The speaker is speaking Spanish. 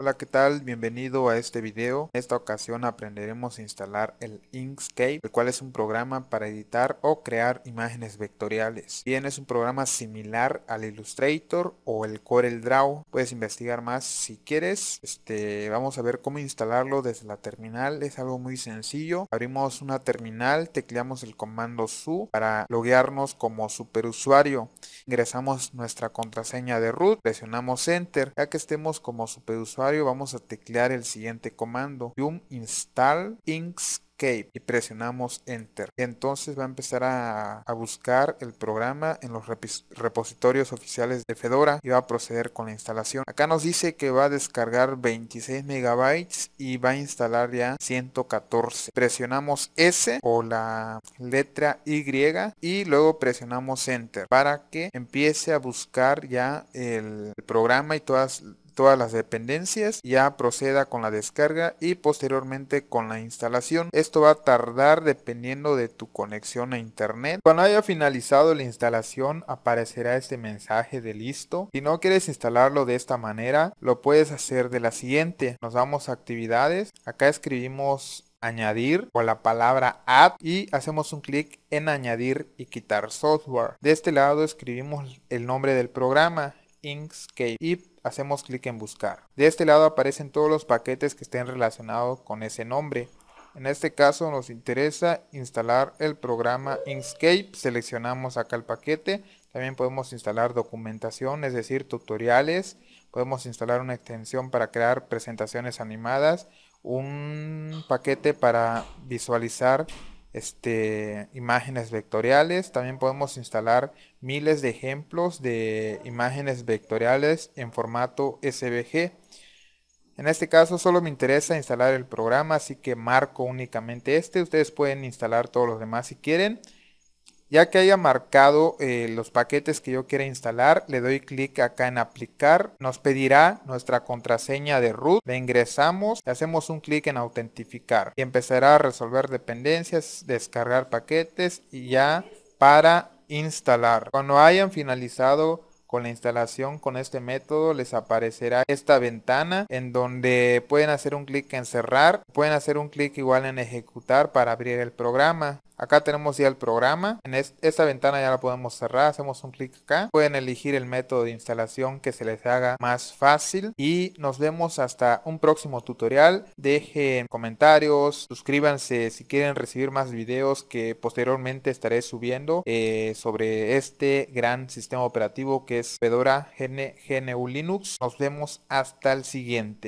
Hola qué tal, bienvenido a este video. En esta ocasión aprenderemos a instalar el Inkscape, el cual es un programa para editar o crear imágenes vectoriales. Bien, es un programa similar al Illustrator o el CorelDRAW, Draw. Puedes investigar más si quieres. Este, vamos a ver cómo instalarlo desde la terminal, es algo muy sencillo. Abrimos una terminal, tecleamos el comando su para loguearnos como superusuario. Ingresamos nuestra contraseña de root, presionamos enter, ya que estemos como superusuario vamos a teclear el siguiente comando, yum install inkscape y presionamos enter. Entonces va a empezar a, buscar el programa en los repositorios oficiales de Fedora y va a proceder con la instalación. Acá nos dice que va a descargar 26 megabytes y va a instalar ya 114. Presionamos S o la letra Y y luego presionamos enter para que empiece a buscar ya el, programa y todas todas las dependencias, ya proceda con la descarga y posteriormente con la instalación. Esto va a tardar dependiendo de tu conexión a internet. Cuando haya finalizado la instalación aparecerá este mensaje de listo. Si no quieres instalarlo de esta manera, lo puedes hacer de la siguiente. Nos damos a actividades. Acá escribimos añadir o la palabra add y hacemos un clic en añadir y quitar software. De este lado escribimos el nombre del programa Inkscape hacemos clic en buscar. De este lado aparecen todos los paquetes que estén relacionados con ese nombre. En este caso nos interesa instalar el programa Inkscape, seleccionamos acá el paquete, también podemos instalar documentación, es decir, tutoriales, podemos instalar una extensión para crear presentaciones animadas, un paquete para visualizar este, imágenes vectoriales. También podemos instalar miles de ejemplos de imágenes vectoriales en formato SVG. En este caso solo me interesa instalar el programa, así que marco únicamente este. Ustedes pueden instalar todos los demás si quieren. Ya que haya marcado eh, los paquetes que yo quiera instalar, le doy clic acá en aplicar. Nos pedirá nuestra contraseña de root. Le ingresamos, le hacemos un clic en autentificar y empezará a resolver dependencias, descargar paquetes y ya para instalar. Cuando hayan finalizado con la instalación con este método les aparecerá esta ventana en donde pueden hacer un clic en cerrar, pueden hacer un clic igual en ejecutar para abrir el programa. Acá tenemos ya el programa. En esta ventana ya la podemos cerrar. Hacemos un clic acá. Pueden elegir el método de instalación que se les haga más fácil. Y nos vemos hasta un próximo tutorial. Dejen comentarios. Suscríbanse si quieren recibir más videos que posteriormente estaré subiendo eh, sobre este gran sistema operativo que es Fedora GNU Linux. Nos vemos hasta el siguiente.